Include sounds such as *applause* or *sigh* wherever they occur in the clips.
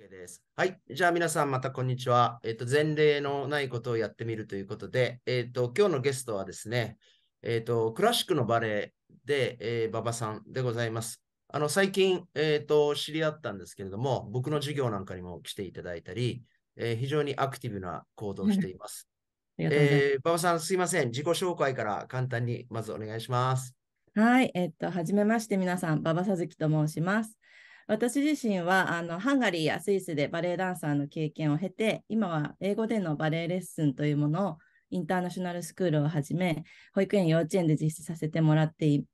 OK です。はい。じゃあ皆さんまたこんにちは。えっ、ー、と、前例のないことをやってみるということで、えっ、ー、と、今日のゲストはですね、えっ、ー、と、クラシックのバレエで、えー、馬場さんでございます。あの、最近、えっ、と、知り合ったんですけれども、僕の授業なんかにも来ていただいたり、え非常にアクティブな行動をしています。え馬場さん、すいません。自己紹介から簡単にまずお願いします。はい。えっと、はじめまして皆さん、馬場さずきと申します。私自身はあのハンガリーやスイスでバレエダンサーの経験を経て、今は英語でのバレエレッスンというものをインターナショナルスクールをはじめ、保育園、幼稚園で実施させてもらってい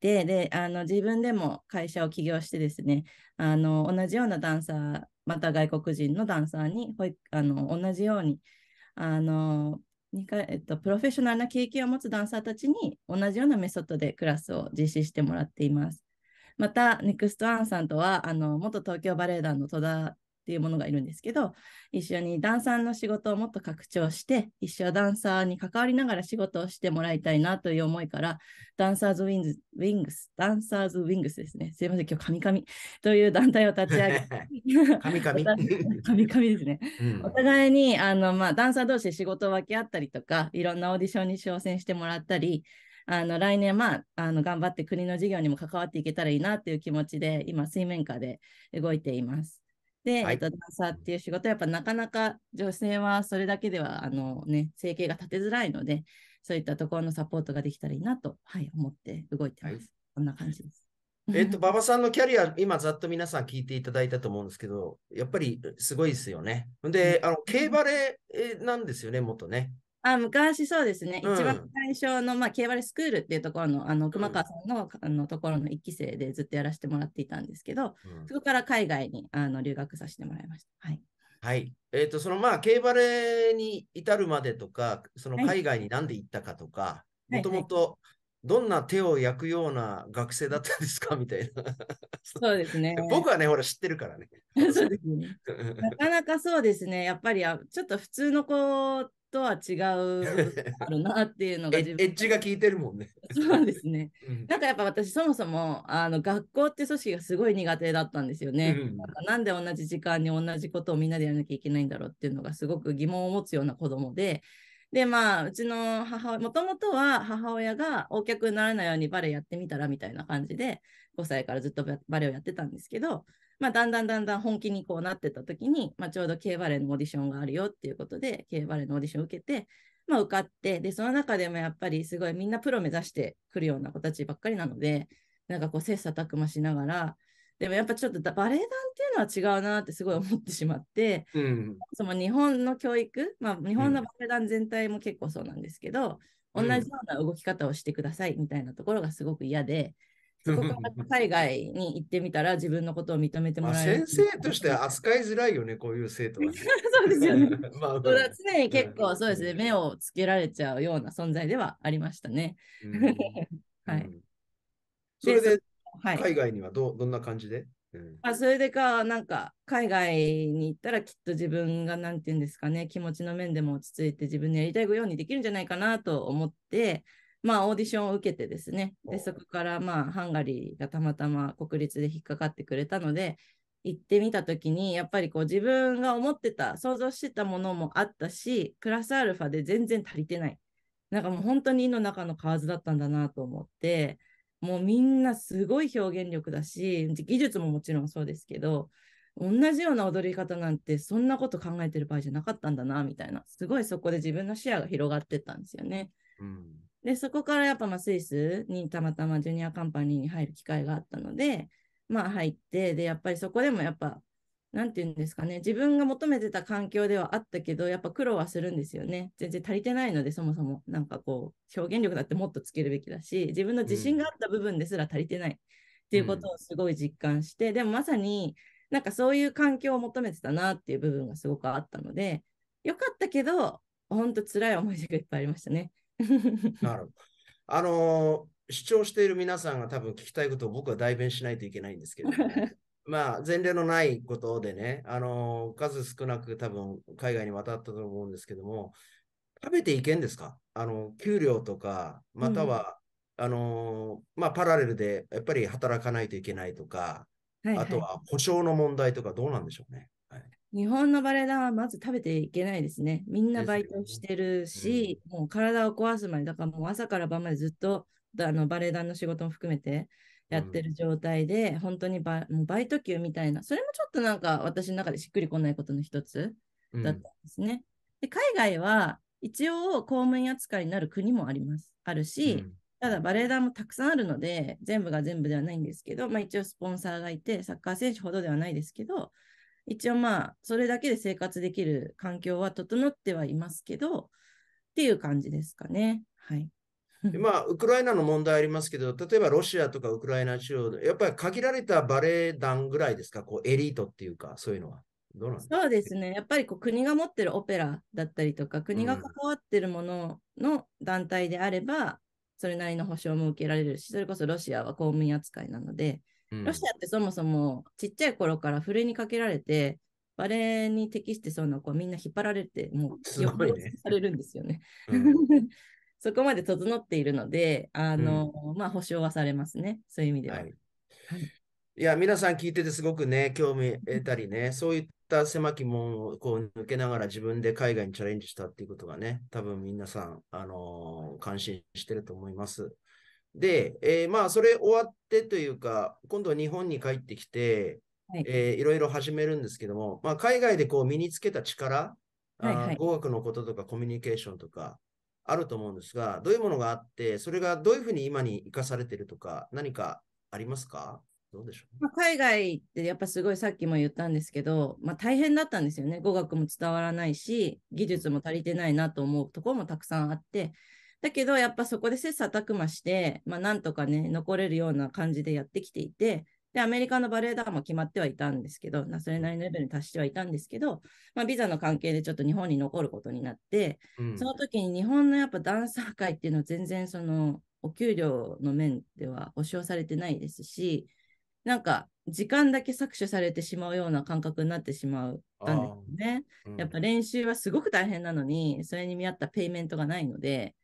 て、であの自分でも会社を起業してですね、あの同じようなダンサー、また外国人のダンサーに保育あの同じようにあの2えっと、プロフェッショナルな経験を持つダンサーたちに同じようなメソッドでクラスを実施してもらっています。また、ネクストアンさんとは、あの、元東京バレエ団の戸田っていうものがいるんですけど、一緒にダンサーの仕事をもっと拡張して、一生ダンサーに関わりながら仕事をしてもらいたいなという思いから、ダンサーズウィンズ、ウィングス、ダンサーズウィングスですね。すいません、今日、カミカミという団体を立ち上げ、カミカミカミカミですね。うん、お互いに、あの、まあ、ダンサー同士で仕事を分け合ったりとか、いろんなオーディションに挑戦してもらったり、あの来年、まあ、あの頑張って国の事業にも関わっていけたらいいなという気持ちで、今、水面下で動いています。で、はい、えっと、ダンサーっていう仕事はやっぱなかなか女性はそれだけではあの、ね、生計が立てづらいので、そういったところのサポートができたらいいなと、はい、思って動いてます。はい、こんな感じです。えっと、*laughs* 馬場さんのキャリア、今ざっと皆さん聞いていただいたと思うんですけど、やっぱりすごいですよね。で、あの、競馬レなんですよね、元ね。あ昔そうですね、うん、一番最初の、まあ、K バレスクールっていうところのあの熊川さんのうん、あのところの1期生でずっとやらせてもらっていたんですけど、うん、そこから海外にあの留学させてもらいました。はい、はい、えーと、そのまあ K バレに至るまでとか、その海外になんで行ったかとか、もともとどんな手を焼くような学生だったんですか *laughs* みたいな。そうですね。*laughs* 僕はね、ほら、知ってるからね。*laughs* そうですね。なかなかそうですね。やっぱり、あちょっと普通の子とは違うあるなっていうのがエッジが効いてるもんね。そうですね。なんかやっぱ私そもそもあの学校って組織がすごい苦手だったんですよね。うん、なんかなんで同じ時間に同じことをみんなでやらなきゃいけないんだろうっていうのがすごく疑問を持つような子供ででまあうちの母親もともとは母親が大客にならないようにバレエやってみたらみたいな感じで5歳からずっとバレエをやってたんですけど、まあ、だんだんだんだん本気にこうなってた時に、まあ、ちょうど K バレエのオーディションがあるよっていうことで K バレエのオーディションを受けて、まあ、受かってでその中でもやっぱりすごいみんなプロ目指してくるような子たちばっかりなのでなんかこう切磋琢磨しながらでもやっぱちょっとバレエ団っていうのは違うなってすごい思ってしまって、うん、その日本の教育、まあ、日本のバレエ団全体も結構そうなんですけど、うん、同じような動き方をしてくださいみたいなところがすごく嫌で、そこから海外に行ってみたら自分のことを認めてもらえる。先生として扱いづらいよね、こういう生徒は、ね。*laughs* そうですよね。*laughs* まあ、常に結構そうですね、目をつけられちゃうような存在ではありましたね。うん、*laughs* はい。それではい、海外にはどどんな感じで、うん、あそれでか、なんか、海外に行ったらきっと自分が、なんて言うんですかね、気持ちの面でも落ち着いて自分のやりたいようにできるんじゃないかなと思って、まあ、オーディションを受けてですね、でそこから、まあ、ハンガリーがたまたま国立で引っかかってくれたので、行ってみた時にやっぱりこう自分が思ってた想像してたものもあったしプラスアルファで全然足りてないなんかもう本当に胃の中の蛙だったんだなと思ってもうみんなすごい表現力だし、技術ももちろんそうですけど、同じような踊り方なんてそんなこと考えてる場合じゃなかったんだな、みたいな。すごいそこで自分の視野が広がってったんですよね。うん、で、そこからやっぱまあスイスにたまたまジュニアカンパニーに入る機会があったので、まあ入って、で、やっぱりそこでもやっぱ何て言うんですかね、自分が求めてた環境ではあったけど、やっぱ苦労はするんですよね。全然足りてないので、そもそも、なんかこう、表現力だってもっとつけるべきだし、自分の自信があった部分ですら足りてないっていうことをすごい実感して、うん、でもまさになんかそういう環境を求めてたなっていう部分がすごくあったので、よかったけど、ほんと辛い思い出がいっぱいありましたね。*laughs* なるほど。あのー、主張している皆さんが多分聞きたいことを僕は代弁しないといけないんですけどね、まあ、前例のないことでね、あの数少なく多分海外に渡ったと思うんですけども、食べていけんですかあの給料とか、または、うん、あのまあ、パラレルでやっぱり働かないといけないとか、はいはい、あとは保証の問題とか、どうなんでしょうね。はい、日本のバレエ団はまず食べていけないですね。みんなバイトしてるし、ねうん、もう体を壊すまで、だからもう朝から晩までずっとあのバレエ団の仕事も含めてやってる状態で、うん、本当にバもうバイト級みたいな、それもちょっとなんか私の中でしっくりこないことの一つだったんですね。うん、で海外は一応公務員扱いになる国もあります、あるし、うん、ただバレエ団もたくさんあるので、全部が全部ではないんですけど、まあ、一応スポンサーがいて、サッカー選手ほどではないですけど、一応まあ、それだけで生活できる環境は整ってはいますけど、っていう感じですかね。はい。まあ、ウクライナの問題ありますけど、例えばロシアとかウクライナ中央、やっぱり限られたバレエ団ぐらいですか、こうエリートっていうか、そういうのは。どうなんそうですね、やっぱりこう国が持ってるオペラだったりとか、国が関わってるものの団体であれば、それなりの保障も受けられるし、それこそロシアは公務員扱いなので、うん、ロシアってそもそもちっちゃい頃からふるいにかけられて、バレエに適してそうな子みんな引っ張られて、もう、ね、されるんですよね。うん、*laughs* そこまで整っているので、あの、うん、まあ、保証はされますね。そういう意味では。はい、いや、皆さん聞いててすごくね、興味得たりね、そういった狭き門をこう抜けながら自分で海外にチャレンジしたっていうことがね、多分皆さん、あのー、感心してると思います。で、えー、まあ、それ終わってというか、今度日本に帰ってきて、はいえいろいろ始めるんですけども、まあ、海外でこう身につけた力、はいはい、語学のこととかコミュニケーションとか、あると思うんですが、どういうものがあって、それがどういうふうに今に生かされてるとか、何かありますかどうでしょう、ま海外ってやっぱすごいさっきも言ったんですけど、まあ、大変だったんですよね。語学も伝わらないし、技術も足りてないなと思うところもたくさんあって、だけどやっぱそこで切磋琢磨して、まあ、なんとかね、残れるような感じでやってきていて、で、アメリカのバレエ団も決まってはいたんですけど、それなりのレベルに達してはいたんですけど、まあ、ビザの関係でちょっと日本に残ることになって、うん、その時に日本のやっぱダンサー界っていうのは全然その、お給料の面では保証されてないですし、なんか時間だけ搾取されてしまうような感覚になってしまったんですね、うん。やっぱ練習はすごく大変なのに、それに見合ったペイメントがないので、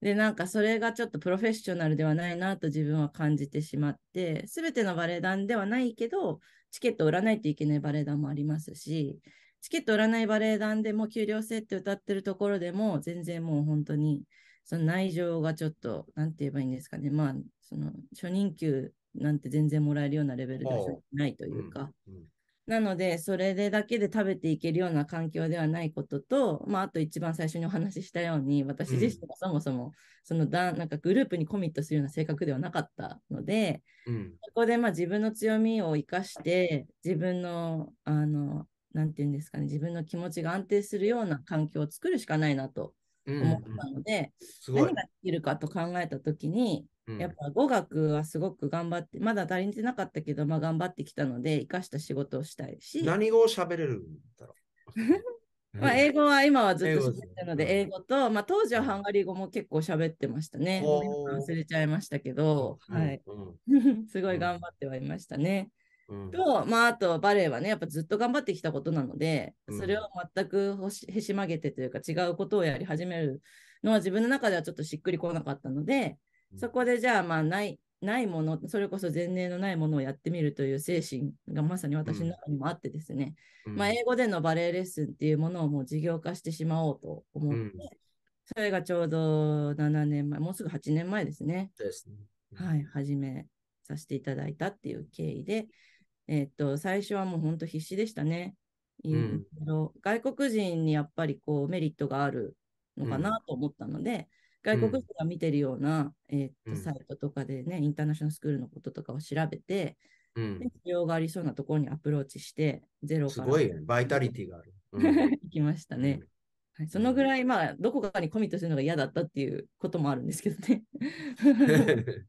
で、なんかそれがちょっとプロフェッショナルではないなと自分は感じてしまって、すべてのバレエ団ではないけど、チケットを売らないといけないバレエ団もありますし、チケット売らないバレエ団でも給料制って歌ってるところでも、全然もう本当に、その内情がちょっと、なんて言えばいいんですかね、まあ、その初任給なんて全然もらえるようなレベルではないというか、うんうんなので、それでだけで食べていけるような環境ではないことと、まあ、あと一番最初にお話ししたように、私自身もそもそも、そのだ、うん、なんかグループにコミットするような性格ではなかったので、うん、そこでまあ自分の強みを生かして、自分の、何て言うんですかね、自分の気持ちが安定するような環境を作るしかないなと思ったので、うんうん、何ができるかと考えた時に、やっぱ語学はすごく頑張って、まだ足りてなかったけど、まあ、頑張ってきたので、生かした仕事をしたいし。何語を喋れるんだろう *laughs* まあ英語は今はずっと喋ってるので、英語と、まあ、当時はハンガリー語も結構喋ってましたね。忘れちゃいましたけど、はい。*laughs* すごい頑張ってはいましたね。と、まあ、あとバレエはね、やっぱずっと頑張ってきたことなので、それを全くほしへし曲げてというか、違うことをやり始めるのは自分の中ではちょっとしっくりこなかったので、そこでじゃあまあないないものそれこそ前例のないものをやってみるという精神がまさに私の中にもあってですね、うん、まあ、英語でのバレエレッスンっていうものをもう事業化してしまおうと思って、うん、それがちょうど7年前もうすぐ8年前ですね。すねはい、始めさせていただいたっていう経緯で、えー、っと最初はもう本当必死でしたね。うん、外国人にやっぱりこうメリットがあるのかなと思ったので、外国人が見てるような、うん、えー、っとサイトとかでね、インターナショナルスクールのこととかを調べて、うん、需要がありそうなところにアプローチして、ゼロから。すごい、バイタリティがある。うん、*laughs* 行きましたね。はい、そのぐらい、まあ、どこかにコミットするのが嫌だったっていうこともあるんですけどね。*laughs*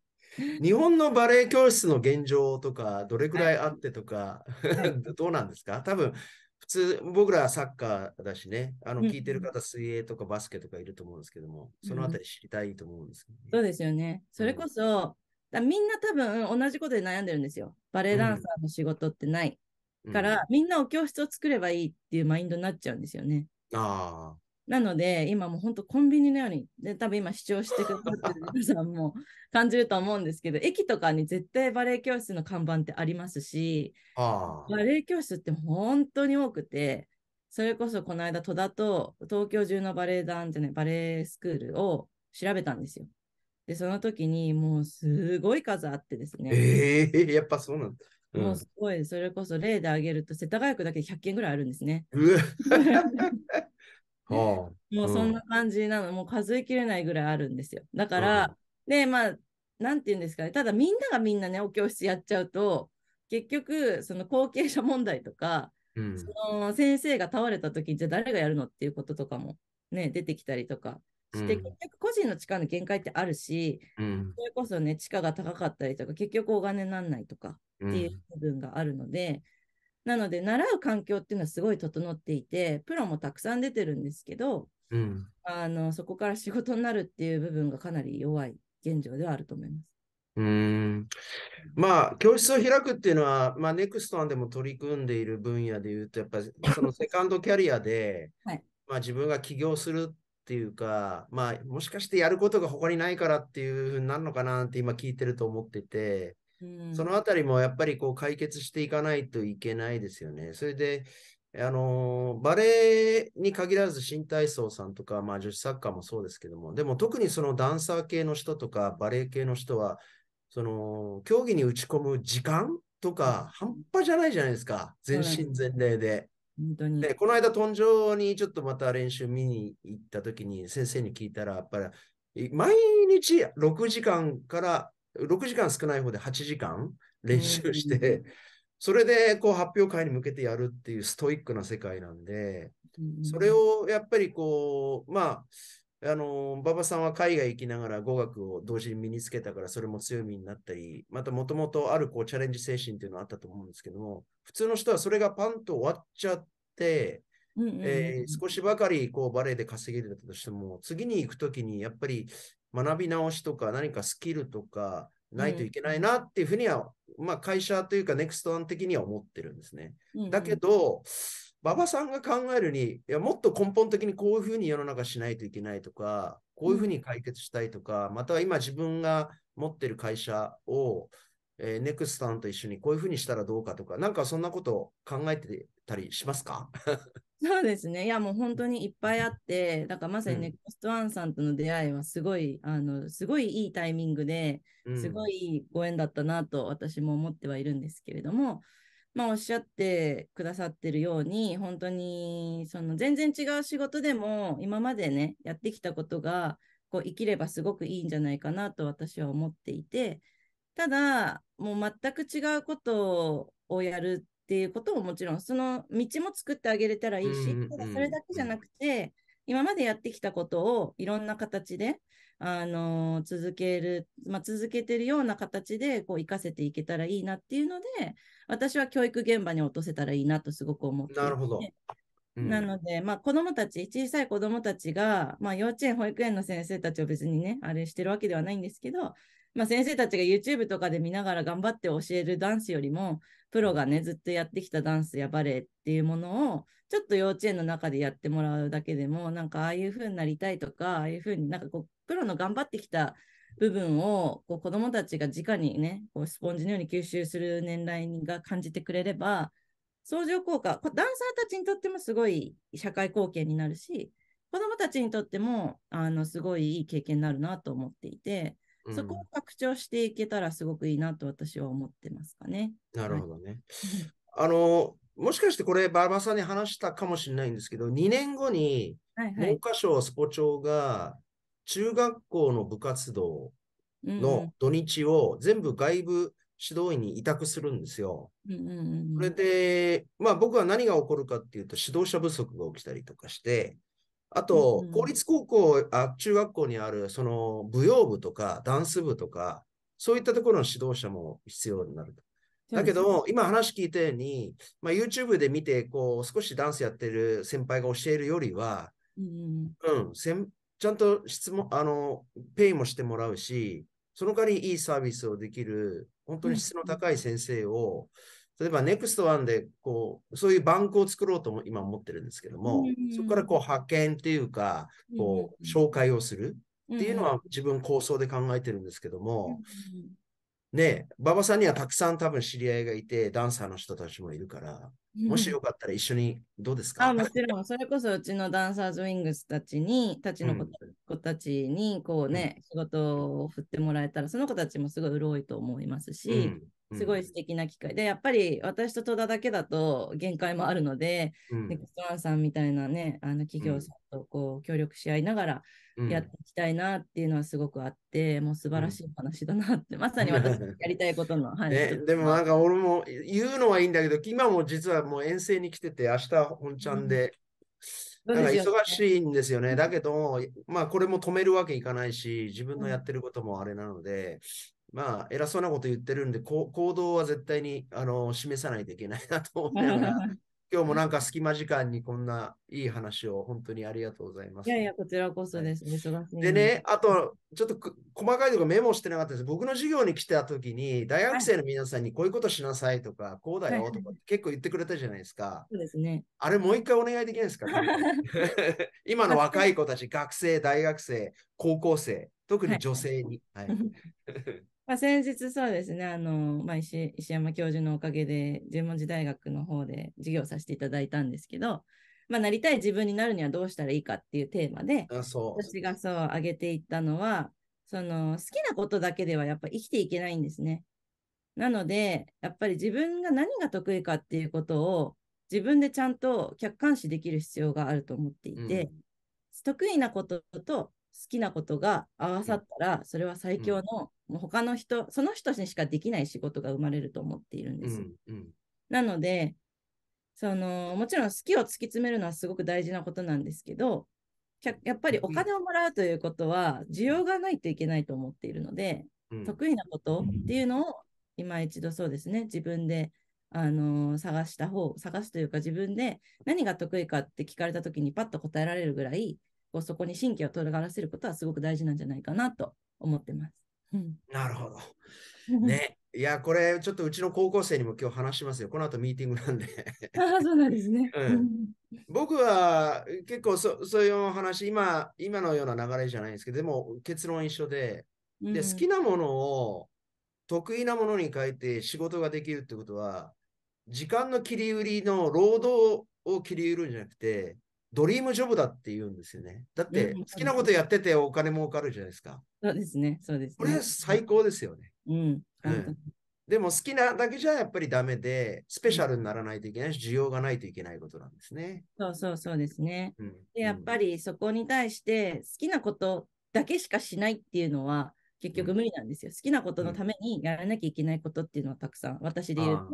日本のバレエ教室の現状とか、どれぐらいあってとか、はい、*laughs* どうなんですか多分普通、僕らはサッカーだしね、あの、聞いてる方、水泳とかバスケとかいると思うんですけども、そのあたり知りたいと思うんですけど、ねうん、そうですよね。それこそ、だみんな多分同じことで悩んでるんですよ。バレエダンサーの仕事ってない。から、みんなお教室を作ればいいっていうマインドになっちゃうんですよね。ああ。なので、今も本当コンビニのように、で多分今視聴してくださってる *laughs* 皆さんも感じると思うんですけど、駅とかに絶対バレエ教室の看板ってありますし、バレエ教室って本当に多くて、それこそこの間戸田と東京中のバレエ団じゃない、バレエスクールを調べたんですよ。で、その時にもうすごい数あってですね。えー、やっぱそうなんだ。もうすごい、それこそ例で挙げると、世田谷区だけで100件ぐらいあるんですね。*laughs* もうそんな感じなの、うん、もう数えきれないぐらいあるんですよ。だから、うん、で、まあ、なんて言うんですかね、ただみんながみんなね、お教室やっちゃうと、結局、その後継者問題とか、うん、その先生が倒れた時に、じゃあ誰がやるのっていうこととかもね、出てきたりとかして、結局個人の力の限界ってあるし、それこそね、地価が高かったりとか、結局お金になんないとかっていう部分があるので、なので、習う環境っていうのはすごい整っていて、プロもたくさん出てるんですけど、うん、あのそこから仕事になるっていう部分がかなり弱い現状ではあると思います。うんまあ、教室を開くっていうのは、まあ、ネクストンでも取り組んでいる分野でいうと、やっぱり *laughs* そのセカンドキャリアで、はい、まあ、自分が起業するっていうか、まあ、もしかしてやることが他にないからっていうふうになるのかなって今聞いてると思ってて、そのあたりもやっぱりこう解決していかないといけないですよね。それで、あのバレエに限らず新体操さんとか、まあ、女子サッカーもそうですけども、でも特にそのダンサー系の人とかバレエ系の人は、その競技に打ち込む時間とか半端じゃないじゃないですか、全身全霊で。本当にでこの間、トンジョにちょっとまた練習見に行った時に先生に聞いたら、やっぱり毎日6時間から6時間少ない方で8時間練習して、うん、それでこう発表会に向けてやるっていうストイックな世界なんで、それをやっぱりこう、まあ、あの、馬場さんは海外行きながら語学を同時に身につけたから、それも強みになったり、またもともとあるこうチャレンジ精神っていうのはあったと思うんですけども、普通の人はそれがパンと終わっちゃって、えー、少しばかりこうバレエで稼げるとしても、次に行くときにやっぱり学び直しとか何かスキルとかないといけないなっていうふうには、うん、まあ、会社というかネクストワン的には思ってるんですね。うんうん、だけど、馬場さんが考えるにいや、もっと根本的にこういうふうに世の中しないといけないとか、こういうふうに解決したいとか、または今自分が持ってる会社を、えー、ネクストワンと一緒にこういうふうにしたらどうかとか、なんかそんなことを考えてたりしますかそうですね。いや、もう本当にいっぱいあって、だからまさにネクストワンさんとの出会いはすごい、あの、すごいいいタイミングで、すごいご縁だったなと私も思ってはいるんですけれども、まあおっしゃってくださってるように、本当に、その全然違う仕事でも、今までね、やってきたことが、こう生きればすごくいいんじゃないかなと私は思っていて、ただ、もう全く違うことをやるっていうことももちろん、その道も作ってあげれたらいいし、ただそれだけじゃなくて、今までやってきたことをいろんな形で、あの、続ける、まあ、続けてるような形で、こう、活かせていけたらいいなっていうので、私は教育現場に落とせたらいいなとすごく思ってなるほど。うん、なので、まあ、子供たち、小さい子供たちが、まあ、幼稚園、保育園の先生たちを別にね、あれしてるわけではないんですけど、まあ、先生たちが YouTube とかで見ながら頑張って教えるダンスよりも、プロがね、ずっとやってきたダンスやバレエっていうものを、ちょっと幼稚園の中でやってもらうだけでも、なんかああいう風になりたいとか、ああいう風になんかこう、プロの頑張ってきた部分をこう子どもたちが直にね、こうスポンジのように吸収する年代が感じてくれれば、相乗効果、ダンサーたちにとってもすごい社会貢献になるし、子どもたちにとってもあのすごいいい経験になるなと思っていて、そこを拡張していけたらすごくいいなと私は思ってますかね。なるほどね。あの、もしかしてこれ、バーバさんに話したかもしれないんですけど、2年後に、文科省スポ長が中学校の部活動の土日を全部外部指導員に委託するんですよ。これで、まあ僕は何が起こるかっていうと、指導者不足が起きたりとかして、あと、公立高校あ、中学校にある、その、舞踊部とか、ダンス部とか、そういったところの指導者も必要になると。だけども、今話聞いたように、まあ、YouTube で見て、こう、少しダンスやってる先輩が教えるよりは、うん、うん、せんちゃんと質問、あの、ペイもしてもらうし、その代わりいいサービスをできる、本当に質の高い先生を、例えば NEXT1 でこうそういうバンクを作ろうと今思ってるんですけども、そこからこう派遣っていうかこう紹介をするっていうのは自分構想で考えてるんですけども、ね馬場さんにはたくさん多分知り合いがいてダンサーの人たちもいるから、もしよかったら一緒にどうですか、うん、あもちろん、それこそうちのダンサーズウィングスたちに、たちの子,、たちに、こうね、うん、仕事を振ってもらえたら、その子たちもすごい潤いと思いますし、うん、すごい素敵な機会。で、やっぱり私と戸田だけだと限界もあるので、ネクストワンさんみたいなね、あの企業さんとこう協力し合いながらやっていきたいなっていうのはすごくあって、もう素晴らしい話だなって、まさに私やりたいことの。はい *laughs* ね、でもなんか俺も言うのはいいんだけど、今も実はもう遠征に来てて、明日本ちゃんで、うん、だから忙しいんですよね。だけど、まあこれも止めるわけいかないし、自分のやってることもあれなので、まあ、偉そうなこと言ってるんで、行動は絶対にあの示さないといけないなと思いながら *laughs* 今日もなんか隙間時間にこんないい話を本当にありがとうございます。いやいや、こちらこそです。はい、でね、あと、ちょっと細かいところメモしてなかったです。僕の授業に来た時に、大学生の皆さんにこういうことしなさいとか、はい、こうだよとか結構言ってくれたじゃないですか。そうですね。あれもう一回お願いできないですか *laughs* 今の若い子たち、*laughs* 学生、大学生、高校生、特に女性に。はい、は *laughs* いまあ、先日そうですね、あの、まあ石、石山教授のおかげで、十文字大学の方で授業させていただいたんですけど、まあ、なりたい自分になるにはどうしたらいいかっていうテーマで、私がそう、挙げていったのは、その、好きなことだけではやっぱ生きていけないんですね。なので、やっぱり自分が何が得意かっていうことを、自分でちゃんと客観視できる必要があると思っていて、うん、得意なことと好きなことが合わさったら、それは最強のもう他の人、その人にしかできない仕事が生まれると思っているんです。うんうん、なので、そのもちろん好きを突き詰めるのはすごく大事なことなんですけど、やっぱりお金をもらうということは、需要がないといけないと思っているので、うん、得意なことっていうのを、今一度そうですね、自分で、あの探した方、探すというか、自分で何が得意かって聞かれた時に、パッと答えられるぐらい、こうそこに神経をとらがらせることはすごく大事なんじゃないかなと思ってます。なるほど。ね。いや、これ、ちょっとうちの高校生にも今日話しますよ。この後ミーティングなんでああ、そうなんですね。*laughs* うん、僕は結構そそういう話、今、今のような流れじゃないんですけど、でも結論一緒で、で、好きなものを得意なものに変えて仕事ができるってことは、時間の切り売りの労働を切り売るんじゃなくて、ドリームジョブだって言うんですよね。だって好きなことやっててお金儲かるじゃないですか。そうですね、そうです、ね、これ最高ですよね。うん。うん、でも好きなだけじゃやっぱりダメで、スペシャルにならないといけないし、需要がないといけないことなんですね。そうそうそうですね。うん、でやっぱりそこに対して好きなことだけしかしないっていうのは、結局無理なんですよ。好きなことのためにやらなきゃいけないことっていうのはたくさん、私で言うと、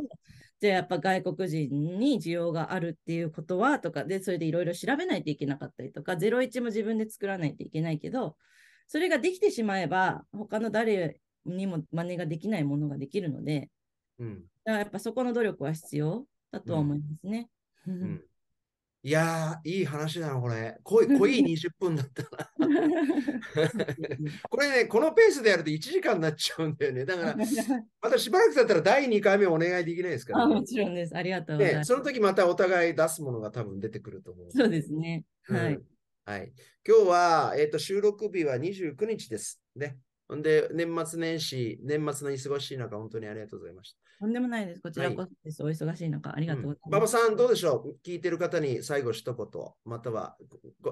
じゃあやっぱ外国人に需要があるっていうことはとかで、それでいろいろ調べないといけなかったりとか、01も自分で作らないといけないけど、それができてしまえば、他の誰にも真似ができないものができるので、うん、だからやっぱそこの努力は必要だとは思いますね。うん、うんいやー、いい話だな、これ。濃い濃い20分だったな。*laughs* これね、このペースでやると1時間になっちゃうんだよね。だから、*laughs* またしばらくだったら第2回目お願いできないですから、ね、もちろんです。ありがとうございます。その時またお互い出すものが多分出てくると思う。そうですね。はい。うん、はい、今日は、えーと、と収録日は29日です。ね。んで、年末年始、年末の忙しい中、本当にありがとうございました。とんでもないです。こちらこそです。はい、お忙しい中、ありがとうございます。馬、場、さん、どうでしょう聞いてる方に最後一言、または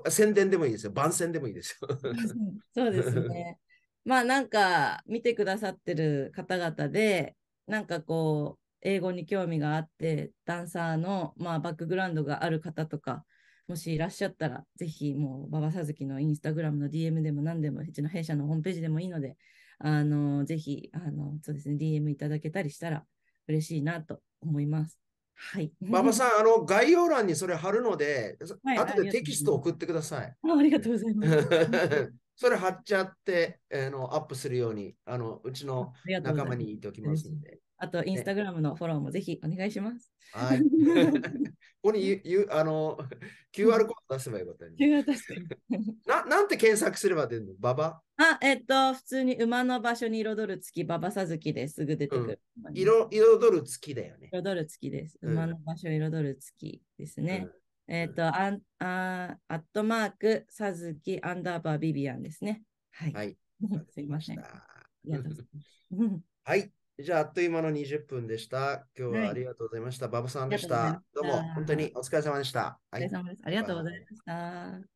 宣伝でもいいですよ。番宣でもいいですよ。そうですね。*laughs* まあなんか見てくださってる方々で、なんかこう、英語に興味があって、ダンサーの、まあ、バックグラウンドがある方とか、もしいらっしゃったら、ぜひもう、馬場さずきのインスタグラムの DM でも何でも、うちの弊社のホームページでもいいので、あのぜひあの、そうですね、DM いただけたりしたら、嬉しいなと思います。はい。馬場さん、あの概要欄にそれ貼るので、*laughs* はい、後でテキスト送ってください。あありがとうございます。*laughs* それ貼っちゃって、あ、のアップするようにあのうちの仲間に言っておきますので。あと、インスタグラムのフォローもぜひお願いします。はい。*laughs* ここにゆゆあの QR *laughs* コード出せばよかったね、*laughs* な。なんて検索すれば出るのババあ、えっと、普通に馬の場所に彩る月、馬場さずきですぐ出てくる、うん色。彩る月だよね。彩る月です。馬の場所彩る月ですね。えっと、あんあアットマーク、さずき、アンダーバー、ビビアンですね。はい。はい。すいません。ありがとうございます。はい。じゃあ、あっという間の20分でした。今日はありがとうございました。馬、は、場、い、さんでした。どうも、本当にお疲れ様でした。お疲れ様です。ありがとうございました。